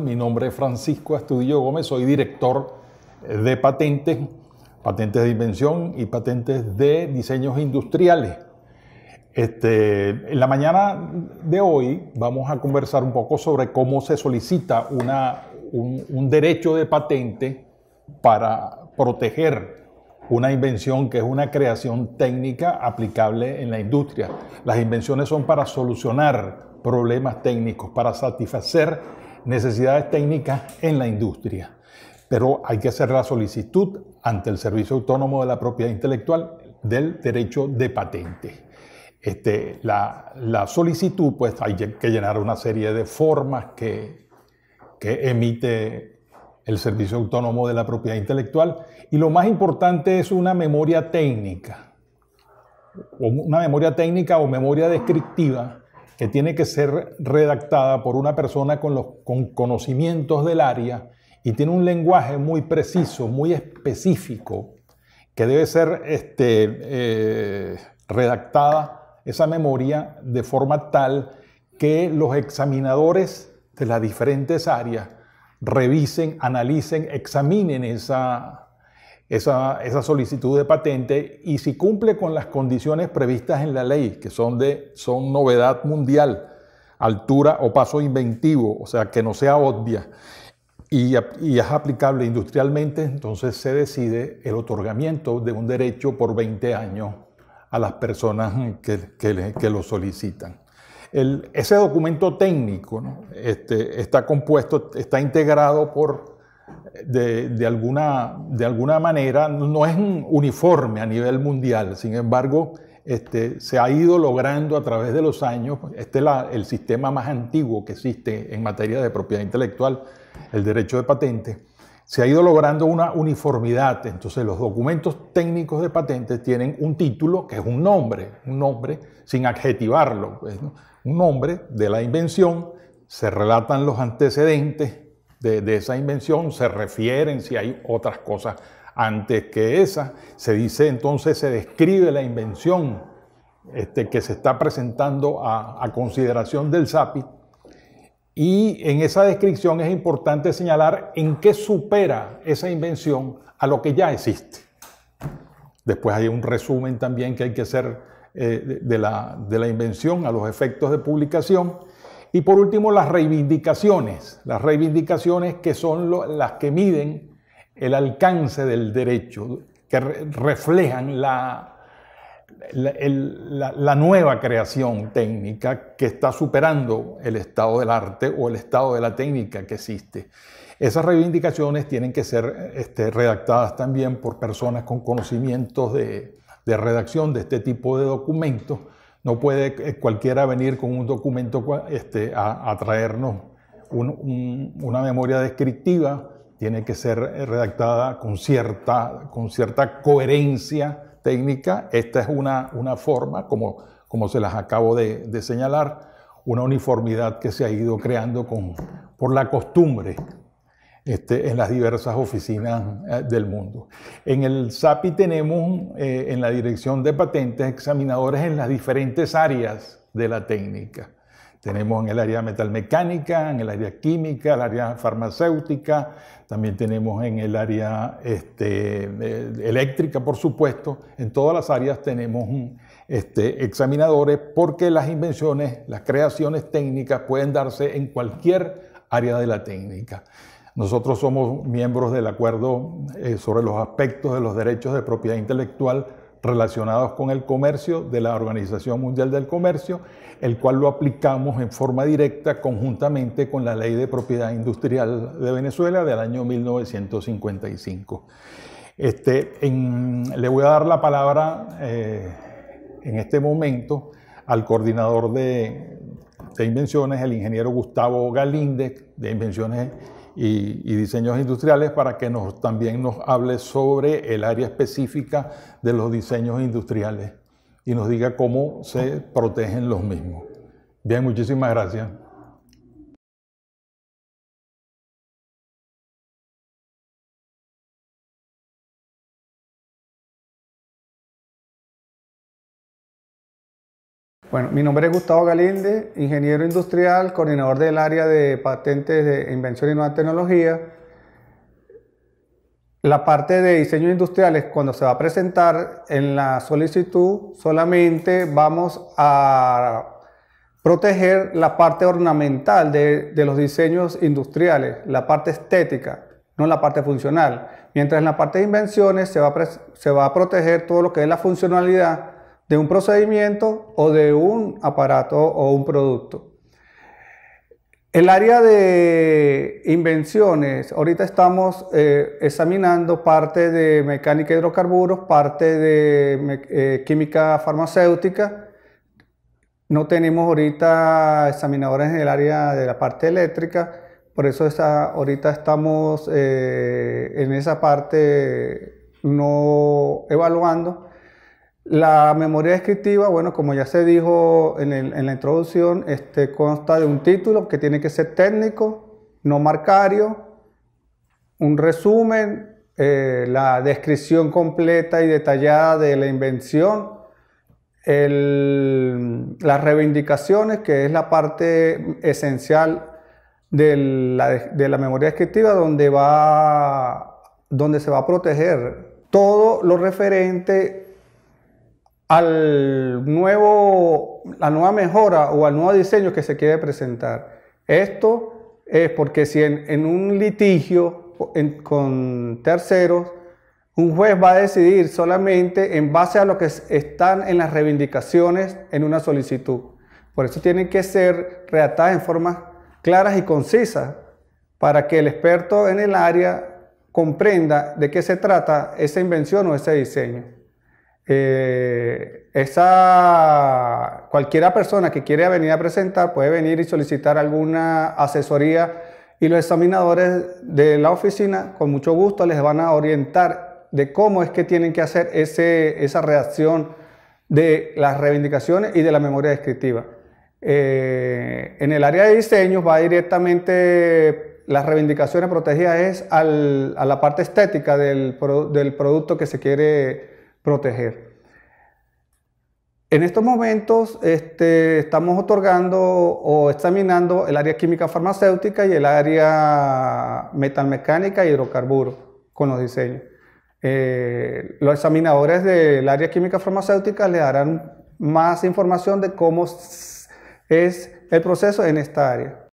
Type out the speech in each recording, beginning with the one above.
Mi nombre es Francisco Astudillo Gómez, soy director de patentes, patentes de invención y patentes de diseños industriales. Este, en la mañana de hoy vamos a conversar un poco sobre cómo se solicita una, un, un derecho de patente para proteger una invención que es una creación técnica aplicable en la industria. Las invenciones son para solucionar problemas técnicos, para satisfacer necesidades técnicas en la industria, pero hay que hacer la solicitud ante el Servicio Autónomo de la Propiedad Intelectual del derecho de patente. Este, la, solicitud, pues hay que llenar una serie de formas que, que emite el Servicio Autónomo de la Propiedad Intelectual y lo más importante es una memoria técnica, una memoria técnica o memoria descriptiva que tiene que ser redactada por una persona con, los, conocimientos del área y tiene un lenguaje muy preciso, muy específico, que debe ser este, eh, redactada esa memoria de forma tal que los examinadores de las diferentes áreas revisen, analicen, examinen esa, esa, esa solicitud de patente y si cumple con las condiciones previstas en la ley, que son, de, son novedad mundial, altura o paso inventivo, o sea, que no sea obvia y, y, es aplicable industrialmente, entonces se decide el otorgamiento de un derecho por 20 años a las personas que, que, que lo solicitan. El, ese documento técnico ¿no? este, está compuesto, está integrado por de, alguna, de alguna manera, no es uniforme a nivel mundial, sin embargo, este, se ha ido logrando a través de los años, este es el sistema más antiguo que existe en materia de propiedad intelectual, el derecho de patente, se ha ido logrando una uniformidad. Entonces los documentos técnicos de patentes tienen un título que es un nombre, un nombre sin adjetivarlo, pues, un nombre de la invención, se relatan los antecedentes, de, esa invención, se refieren si hay otras cosas antes que esa. Se dice entonces, se describe la invención este, que se está presentando a, consideración del SAPI. Y en esa descripción es importante señalar en qué supera esa invención a lo que ya existe. Después hay un resumen también que hay que hacer eh, de la invención a los efectos de publicación y por último, las reivindicaciones, las reivindicaciones que son las que miden el alcance del derecho, que reflejan la, nueva creación técnica que está superando el estado del arte o el estado de la técnica que existe. Esas reivindicaciones tienen que ser este, redactadas también por personas con conocimientos de redacción de este tipo de documentos no puede eh, cualquiera venir con un documento este, a, traernos una memoria descriptiva, tiene que ser eh, redactada con cierta, coherencia técnica. Esta es una, forma, como, se las acabo de, señalar, una uniformidad que se ha ido creando por la costumbre este, en las diversas oficinas eh, del mundo. En el SAPI tenemos eh, en la dirección de patentes examinadores en las diferentes áreas de la técnica. Tenemos en el área metalmecánica, en el área química, el área farmacéutica, también tenemos en el área este, eh, eléctrica, por supuesto. En todas las áreas tenemos este, examinadores porque las invenciones, las creaciones técnicas pueden darse en cualquier área de la técnica. Nosotros somos miembros del acuerdo eh, sobre los aspectos de los derechos de propiedad intelectual relacionados con el comercio de la Organización Mundial del Comercio, el cual lo aplicamos en forma directa conjuntamente con la Ley de Propiedad Industrial de Venezuela del año 1955. Este, le voy a dar la palabra eh, en este momento al coordinador de, invenciones, el ingeniero Gustavo Galíndez, de invenciones y, diseños industriales para que nos, también nos hable sobre el área específica de los diseños industriales y nos diga cómo se protegen los mismos. Bien, muchísimas gracias. Bueno, mi nombre es Gustavo Galinde, ingeniero industrial, coordinador del área de patentes de invención y nueva tecnología. La parte de diseños industriales, cuando se va a presentar en la solicitud, solamente vamos a proteger la parte ornamental de, los diseños industriales, la parte estética, no la parte funcional. Mientras en la parte de invenciones se va a proteger todo lo que es la funcionalidad de un procedimiento o de un aparato o un producto. El área de invenciones, ahorita estamos eh, examinando parte de mecánica de hidrocarburos, parte de eh, química farmacéutica. No tenemos ahorita examinadores en el área de la parte eléctrica, por eso ahorita estamos eh, en esa parte no evaluando la memoria descriptiva, bueno, como ya se dijo en, la introducción, este, consta de un título que tiene que ser técnico, no marcario, un resumen, eh, la descripción completa y detallada de la invención, las reivindicaciones, que es la parte esencial de la, de la memoria descriptiva, donde, va, donde se va a proteger todo lo referente al nuevo, la nueva mejora o al nuevo diseño que se quiere presentar. Esto es porque si en, un litigio con terceros, un juez va a decidir solamente en base a lo que están en las reivindicaciones en una solicitud. Por eso tienen que ser redactadas en formas claras y concisas para que el experto en el área comprenda de qué se trata esa invención o ese diseño. Eh, cualquiera persona que quiera venir a presentar puede venir y solicitar alguna asesoría y los examinadores de la oficina con mucho gusto les van a orientar de cómo es que tienen que hacer esa reacción de las reivindicaciones y de la memoria descriptiva. Eh, en el área de diseños va directamente las reivindicaciones protegidas es a la parte estética del, del producto que se quiere proteger. En estos momentos este, estamos otorgando o examinando el área química farmacéutica y el área metalmecánica y hidrocarburos con los diseños. Eh, los examinadores del área química farmacéutica le darán más información de cómo es el proceso en esta área.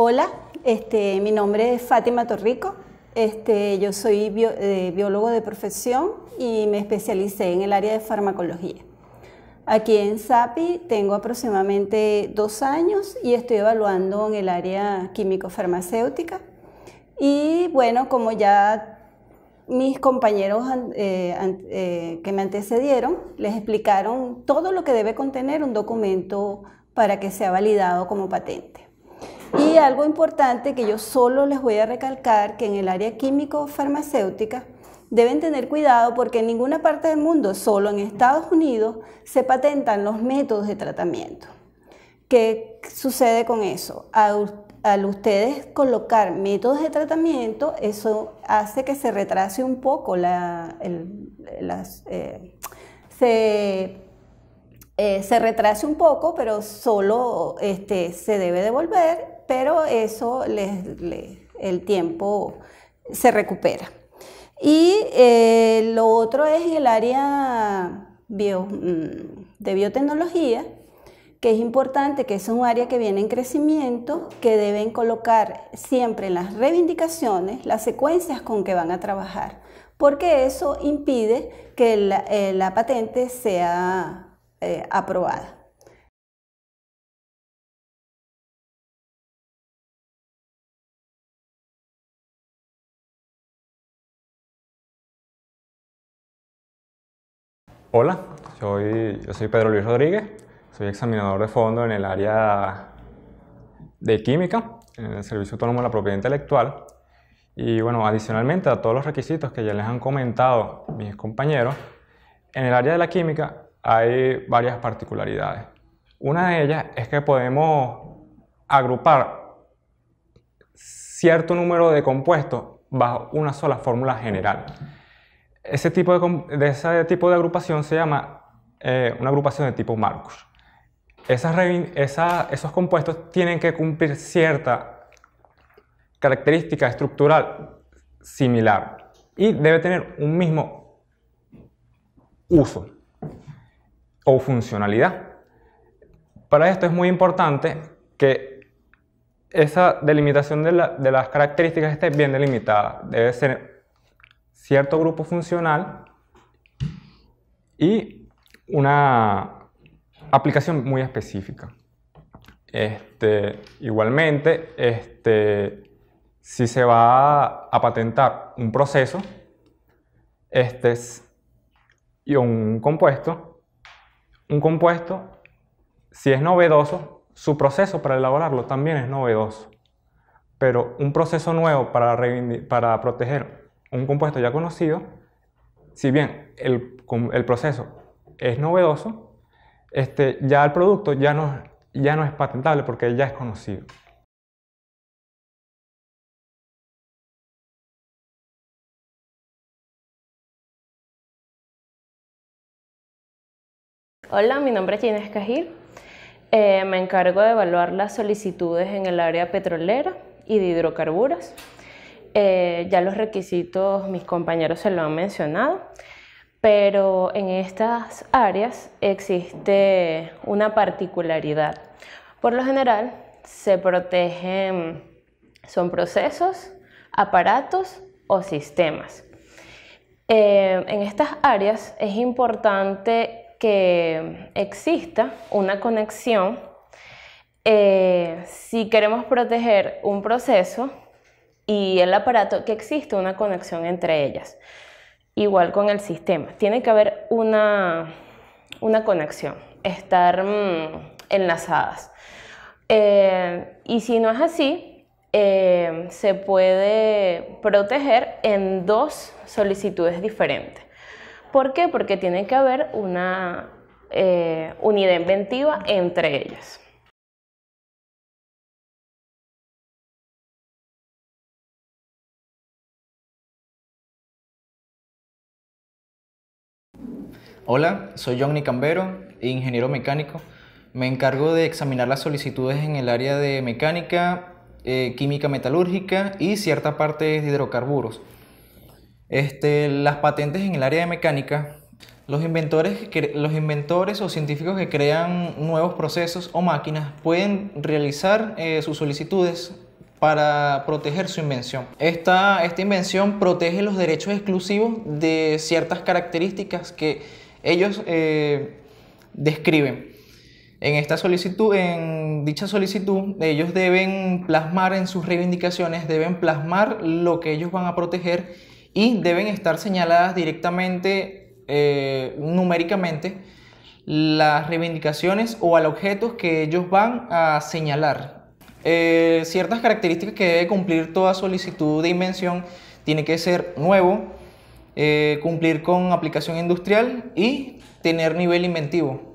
Hola, este, mi nombre es Fátima Torrico. Este, yo soy eh, biólogo de profesión y me especialicé en el área de farmacología. Aquí en SAPI tengo aproximadamente dos años y estoy evaluando en el área químico-farmacéutica. Y bueno, como ya mis compañeros eh, eh, que me antecedieron les explicaron todo lo que debe contener un documento para que sea validado como patente. Y algo importante que yo solo les voy a recalcar, que en el área químico-farmacéutica deben tener cuidado porque en ninguna parte del mundo, solo en Estados Unidos, se patentan los métodos de tratamiento. ¿Qué sucede con eso? Al ustedes colocar métodos de tratamiento, eso hace que se retrase un poco la... Eh, se eh, se retrase un poco, pero solo este, se debe devolver pero eso el tiempo se recupera. Y eh, lo otro es el área mm, de biotecnología, que es importante, que es un área que viene en crecimiento, que deben colocar siempre las reivindicaciones las secuencias con que van a trabajar, porque eso impide que la, eh, patente sea eh, aprobada. Hola, yo soy Pedro Luis Rodríguez, soy examinador de fondo en el área de química, en el Servicio Autónomo de la Propiedad Intelectual. Y bueno, adicionalmente a todos los requisitos que ya les han comentado mis compañeros, en el área de la química hay varias particularidades. Una de ellas es que podemos agrupar cierto número de compuestos bajo una sola fórmula general. Ese tipo de, ese tipo de agrupación se llama eh, una agrupación de tipo Marcus. esos compuestos tienen que cumplir cierta característica estructural similar y debe tener un mismo uso o funcionalidad. Para esto es muy importante que esa delimitación de, de las características esté bien delimitada. Debe ser cierto grupo funcional y una aplicación muy específica. Este, igualmente, este, si se va a patentar un proceso este y un compuesto, un compuesto, si es novedoso, su proceso para elaborarlo también es novedoso. Pero un proceso nuevo para, para proteger un compuesto ya conocido, si bien el, proceso es novedoso, este, ya el producto ya no, ya no es patentable porque ya es conocido. Hola, mi nombre es Ginés Escajil. Eh, me encargo de evaluar las solicitudes en el área petrolera y de hidrocarburos. Eh, ya los requisitos mis compañeros se lo han mencionado, pero en estas áreas existe una particularidad. Por lo general se protegen, son procesos, aparatos o sistemas. Eh, en estas áreas es importante que exista una conexión. Eh, si queremos proteger un proceso, y el aparato que existe una conexión entre ellas. Igual con el sistema, tiene que haber una, conexión, estar mm, enlazadas. Eh, y si no es así, eh, se puede proteger en dos solicitudes diferentes. ¿Por qué? Porque tiene que haber una eh, unidad inventiva entre ellas. Hola, soy Johnny Cambero, ingeniero mecánico. Me encargo de examinar las solicitudes en el área de mecánica, eh, química metalúrgica y cierta parte de hidrocarburos. Este, las patentes en el área de mecánica, los inventores, los inventores o científicos que crean nuevos procesos o máquinas pueden realizar eh, sus solicitudes para proteger su invención. esta invención protege los derechos exclusivos de ciertas características que ellos eh, describen, en esta solicitud, en dicha solicitud, ellos deben plasmar en sus reivindicaciones, deben plasmar lo que ellos van a proteger y deben estar señaladas directamente, eh, numéricamente, las reivindicaciones o al objeto que ellos van a señalar. Eh, ciertas características que debe cumplir toda solicitud de invención tiene que ser nuevo, eh, cumplir con aplicación industrial y tener nivel inventivo.